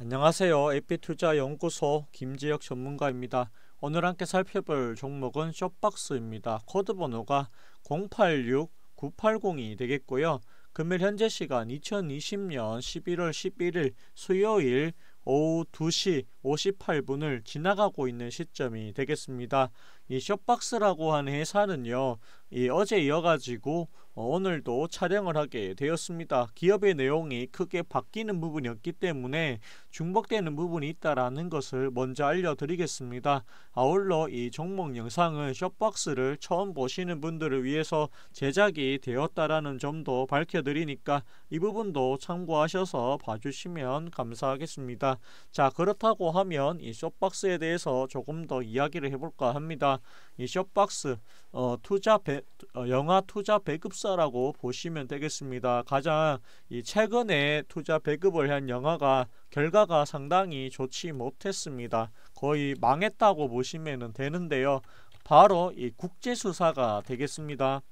안녕하세요. AP투자연구소 김지혁 전문가입니다. 오늘 함께 살펴볼 종목은 쇼박스입니다. 코드 번호가 086980이 되겠고요. 금일 현재 시간 2020년 11월 11일 수요일 오후 2시 58분을 지나가고 있는 시점이 되겠습니다. 이 숏박스라고 하는 회사는요. 이 어제 이어가지고 어, 오늘도 촬영을 하게 되었습니다. 기업의 내용이 크게 바뀌는 부분이 없기 때문에 중복되는 부분이 있다라는 것을 먼저 알려드리겠습니다. 아울러 이 종목 영상은 숏박스를 처음 보시는 분들을 위해서 제작이 되었다라는 점도 밝혀드리니까 이 부분도 참고하셔서 봐주시면 감사하겠습니다. 자 그렇다고 하면 이쇼박스에 대해서 조금 더 이야기를 해볼까 합니다. 이 숏박스 어, 투자 배, 어, 영화 투자 배급사라고 보시면 되겠습니다. 가장 이 최근에 투자 배급을 한 영화가 결과가 상당히 좋지 못했습니다. 거의 망했다고 보시면 되는데요. 바로 이 국제수사가 되겠습니다.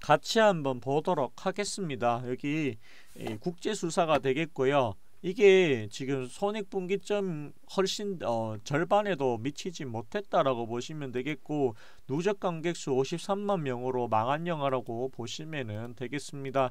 같이 한번 보도록 하겠습니다. 여기 국제수사가 되겠고요. 이게 지금 손익분기점 훨씬 어, 절반에도 미치지 못했다라고 보시면 되겠고 누적 관객수 53만 명으로 망한 영화라고 보시면 되겠습니다.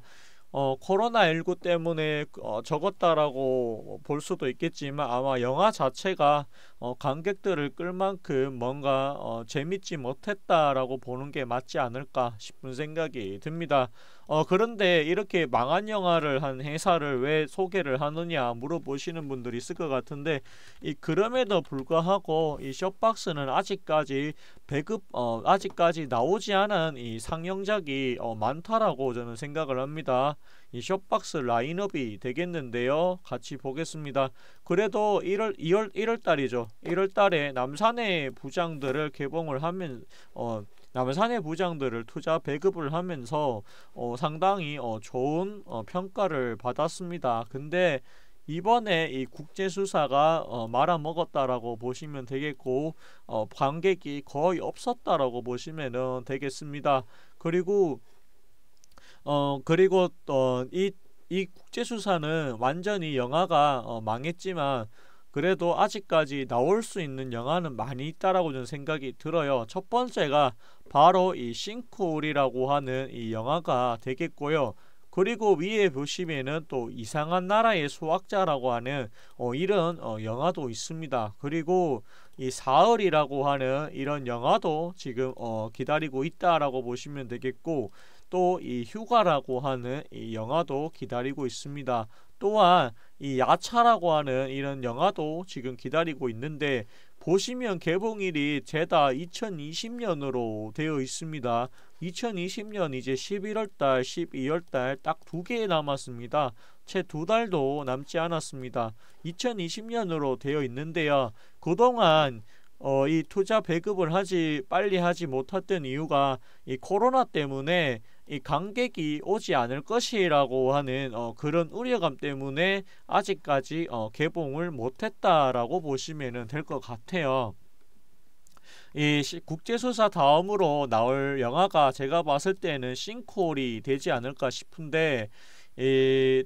어, 코로나19 때문에 어, 적었다라고 볼 수도 있겠지만 아마 영화 자체가 어, 관객들을 끌 만큼 뭔가 어, 재밌지 못했다라고 보는 게 맞지 않을까 싶은 생각이 듭니다. 어, 그런데 이렇게 망한 영화를 한 회사를 왜 소개를 하느냐 물어보시는 분들이 있을 것 같은데 이 그럼에도 불구하고 이쇼박스는 아직까지 배급 어, 아직까지 나오지 않은 이 상영작이 어, 많다라고 저는 생각을 합니다. 이쇼박스 라인업이 되겠는데요. 같이 보겠습니다. 그래도 1월 2월 1월 달이죠. 1월 달에 남산의 부장들을 개봉을 하면 어 남산의 부장들을 투자 배급을 하면서 어, 상당히 어, 좋은 어, 평가를 받았습니다. 근데 이번에 이 국제수사가 어, 말아먹었다라고 보시면 되겠고 어, 관객이 거의 없었다라고 보시면 되겠습니다. 그리고 어 그리고 또이 어, 이 국제수사는 완전히 영화가 어, 망했지만 그래도 아직까지 나올 수 있는 영화는 많이 있다라고 저는 생각이 들어요. 첫 번째가 바로 이 싱크홀이라고 하는 이 영화가 되겠고요. 그리고 위에 보시면은 또 이상한 나라의 소학자라고 하는 어, 이런 어, 영화도 있습니다. 그리고 이 사흘이라고 하는 이런 영화도 지금 어, 기다리고 있다라고 보시면 되겠고 또이 휴가라고 하는 이 영화도 기다리고 있습니다. 또한 이 야차라고 하는 이런 영화도 지금 기다리고 있는데 보시면 개봉일이 제다 2020년으로 되어 있습니다. 2020년 이제 11월달, 12월달 딱 두 개 남았습니다. 채 두 달도 남지 않았습니다. 2020년으로 되어 있는데요. 그동안 어, 이 투자 배급을 하지 빨리 하지 못했던 이유가 이 코로나 때문에 이 관객이 오지 않을 것이라고 하는 어, 그런 우려감 때문에 아직까지 어, 개봉을 못했다라고 보시면 될 것 같아요. 이 국제수사 다음으로 나올 영화가 제가 봤을 때는 싱콜이 되지 않을까 싶은데 이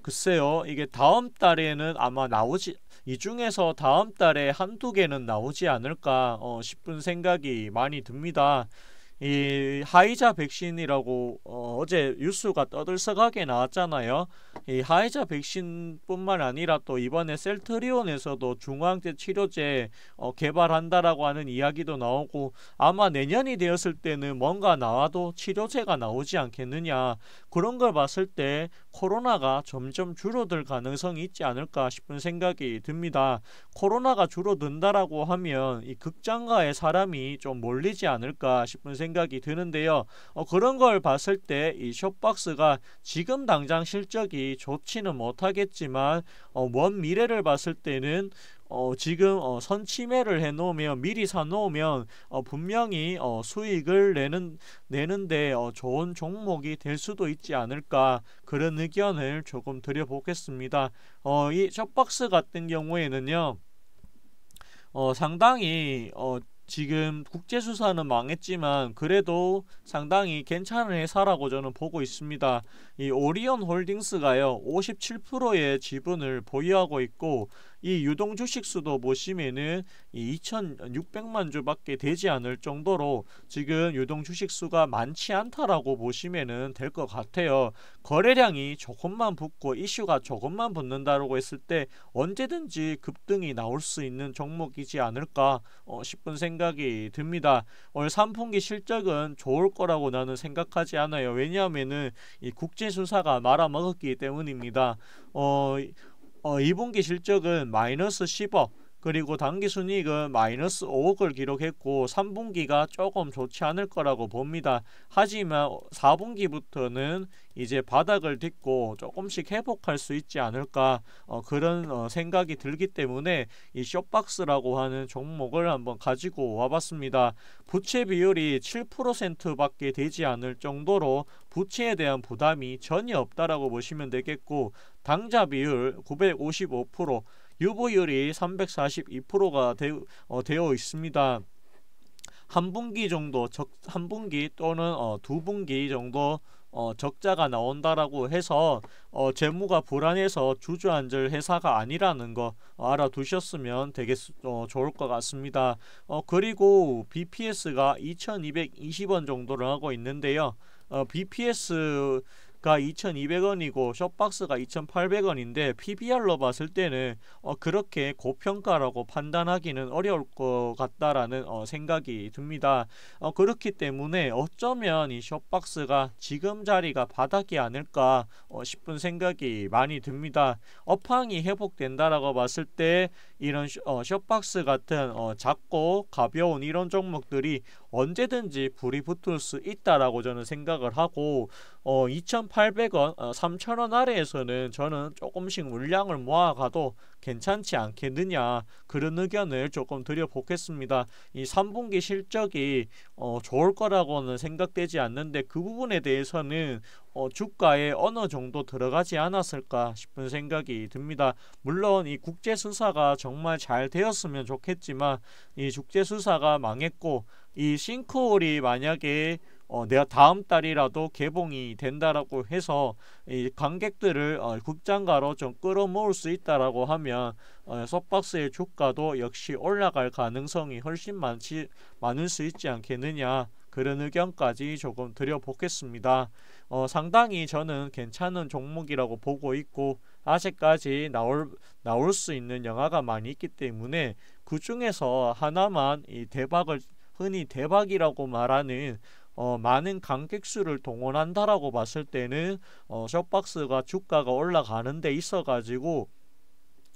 글쎄요 이게 다음 달에는 아마 나오지 이 중에서 다음 달에 한두 개는 나오지 않을까 어, 싶은 생각이 많이 듭니다. 이 하이자 백신이라고 어, 제 뉴스가 떠들썩하게 나왔잖아요. 이 하이자 백신뿐만 아니라 또 이번에 셀트리온에서도 중앙항 치료제 어, 개발한다라고 하는 이야기도 나오고 아마 내년이 되었을 때는 뭔가 나와도 치료제가 나오지 않겠느냐 그런 걸 봤을 때 코로나가 점점 줄어들 가능성이 있지 않을까 싶은 생각이 듭니다. 코로나가 줄어든다라고 하면 이 극장가에 사람이 좀 몰리지 않을까 싶은 생각이 생각이 드는데요. 어, 그런 걸 봤을 때이 숏박스가 지금 당장 실적이 좋지는 못하겠지만 어, 먼 미래를 봤을 때는 어, 지금 어, 선침해를 해놓으면 미리 사놓으면 어, 분명히 어, 수익을 내는 내는데 어, 좋은 종목이 될 수도 있지 않을까 그런 의견을 조금 드려보겠습니다. 어, 이 숏박스 같은 경우에는요. 어, 상당히 어, 지금 국제수사는 망했지만 그래도 상당히 괜찮은 회사라고 저는 보고 있습니다. 이 오리온 홀딩스가요 57%의 지분을 보유하고 있고 이 유동 주식 수도 보시면은 이 2,600만 주밖에 되지 않을 정도로 지금 유동 주식 수가 많지 않다라고 보시면은 될 것 같아요. 거래량이 조금만 붙고 이슈가 조금만 붙는다라고 했을 때 언제든지 급등이 나올 수 있는 종목이지 않을까 어, 싶은 생각이 듭니다. 올 3분기 실적은 좋을 거라고 나는 생각하지 않아요. 왜냐하면은 이 국제 순사가 말아먹었기 때문입니다. 어. 어, 이분기 실적은 마이너스 10억 그리고 단기 순이익은 그 마이너스 5억을 기록했고 3분기가 조금 좋지 않을 거라고 봅니다. 하지만 4분기부터는 이제 바닥을 딛고 조금씩 회복할 수 있지 않을까 어, 그런 어, 생각이 들기 때문에 이 쇼박스라고 하는 종목을 한번 가지고 와봤습니다. 부채 비율이 7%밖에 되지 않을 정도로 부채에 대한 부담이 전혀 없다라고 보시면 되겠고 당좌 비율 955% 유보율이 342%가 되, 어, 되어 있습니다. 한 분기 정도 적 한 분기 또는 어, 두 분기 정도 어, 적자가 나온다라고 해서 어, 재무가 불안해서 주주안절 회사가 아니라는 거 알아두셨으면 되게 어, 좋을 것 같습니다. 어, 그리고 BPS가 2220원 정도를 하고 있는데요. 어, BPS 가 2200원이고 숏박스가 2800원인데 PBR로 봤을 때는 어, 그렇게 고평가라고 판단하기는 어려울 것 같다라는 어, 생각이 듭니다. 어, 그렇기 때문에 어쩌면 이 숏박스가 지금 자리가 바닥이 아닐까 어, 싶은 생각이 많이 듭니다. 업황이 회복된다라고 봤을 때 이런 어, 숏박스 같은 어, 작고 가벼운 이런 종목들이 언제든지 불이 붙을 수 있다라고 저는 생각을 하고 어 2,800원, 어, 3,000원 아래에서는 저는 조금씩 물량을 모아가도 괜찮지 않겠느냐 그런 의견을 조금 드려보겠습니다. 이 3분기 실적이 어, 좋을 거라고는 생각되지 않는데 그 부분에 대해서는 어, 주가에 어느 정도 들어가지 않았을까 싶은 생각이 듭니다. 물론 이 국제 수사가 정말 잘 되었으면 좋겠지만 이 국제 수사가 망했고 이 싱크홀이 만약에 어, 내가 다음 달이라도 개봉이 된다라고 해서 이 관객들을 어, 극장가로 좀 끌어모을 수 있다라고 하면 어, 석박스의 주가도 역시 올라갈 가능성이 훨씬 많지 많을 수 있지 않겠느냐 그런 의견까지 조금 드려보겠습니다. 어, 상당히 저는 괜찮은 종목이라고 보고 있고 아직까지 나올 나올 수 있는 영화가 많이 있기 때문에 그 중에서 하나만 이 대박을 흔히 대박이라고 말하는 어, 많은 관객수를 동원한다라고 봤을 때는 어, 숏박스가 주가가 올라가는 데 있어가지고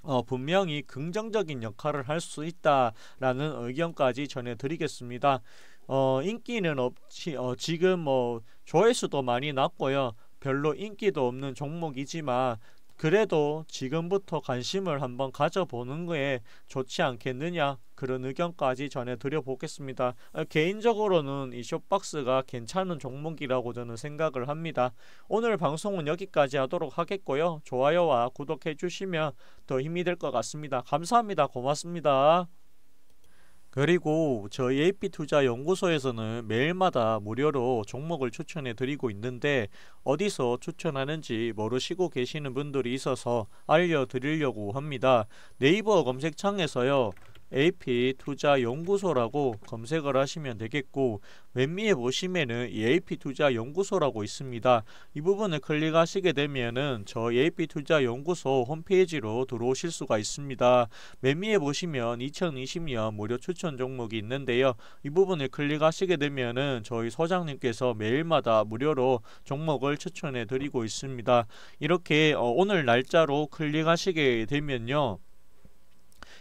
어, 분명히 긍정적인 역할을 할 수 있다라는 의견까지 전해드리겠습니다. 어, 인기는 없지 어, 지금 뭐 조회수도 많이 났고요. 별로 인기도 없는 종목이지만 그래도 지금부터 관심을 한번 가져보는 게 좋지 않겠느냐 그런 의견까지 전해드려보겠습니다. 어, 개인적으로는 이 쇼박스가 괜찮은 종목이라고 저는 생각을 합니다. 오늘 방송은 여기까지 하도록 하겠고요. 좋아요와 구독해주시면 더 힘이 될 것 같습니다. 감사합니다. 고맙습니다. 그리고 저희 AP투자연구소에서는 매일마다 무료로 종목을 추천해 드리고 있는데 어디서 추천하는지 모르시고 계시는 분들이 있어서 알려드리려고 합니다. 네이버 검색창에서요. AP 투자연구소라고 검색을 하시면 되겠고 왼위에 보시면은 AP 투자연구소라고 있습니다. 이 부분을 클릭하시게 되면은 저 AP 투자연구소 홈페이지로 들어오실 수가 있습니다. 맨위에 보시면 2020년 무료 추천 종목이 있는데요. 이 부분을 클릭하시게 되면은 저희 소장님께서 매일마다 무료로 종목을 추천해 드리고 있습니다. 이렇게 어, 오늘 날짜로 클릭하시게 되면요.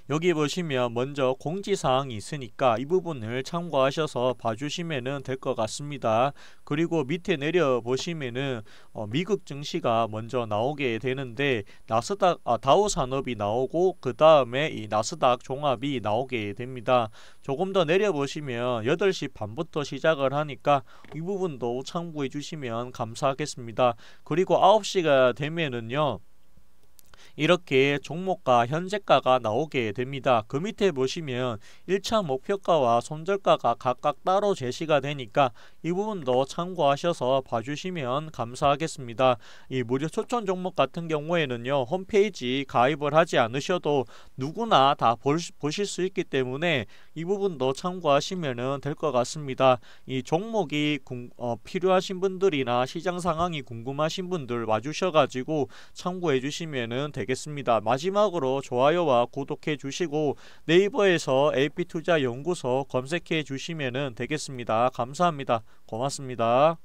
여기 보시면 먼저 공지사항이 있으니까 이 부분을 참고하셔서 봐주시면 될 것 같습니다. 그리고 밑에 내려 보시면은 어 미국 증시가 먼저 나오게 되는데 나스닥 아, 다우 산업이 나오고 그 다음에 이 나스닥 종합이 나오게 됩니다. 조금 더 내려 보시면 8시 반부터 시작을 하니까 이 부분도 참고해 주시면 감사하겠습니다. 그리고 9시가 되면은요. 이렇게 종목가 현재가가 나오게 됩니다. 그 밑에 보시면 1차 목표가와 손절가가 각각 따로 제시가 되니까 이 부분도 참고하셔서 봐주시면 감사하겠습니다. 이 무료 초천 종목 같은 경우에는요. 홈페이지 가입을 하지 않으셔도 누구나 다 보실 수 있기 때문에 이 부분도 참고하시면 될 것 같습니다. 이 종목이 어, 필요하신 분들이나 시장 상황이 궁금하신 분들 와주셔가지고 참고해 주시면 되겠습니다. 되겠습니다. 마지막으로 좋아요와 구독해 주시고 네이버에서 AP투자연구소 검색해 주시면 되겠습니다. 감사합니다. 고맙습니다.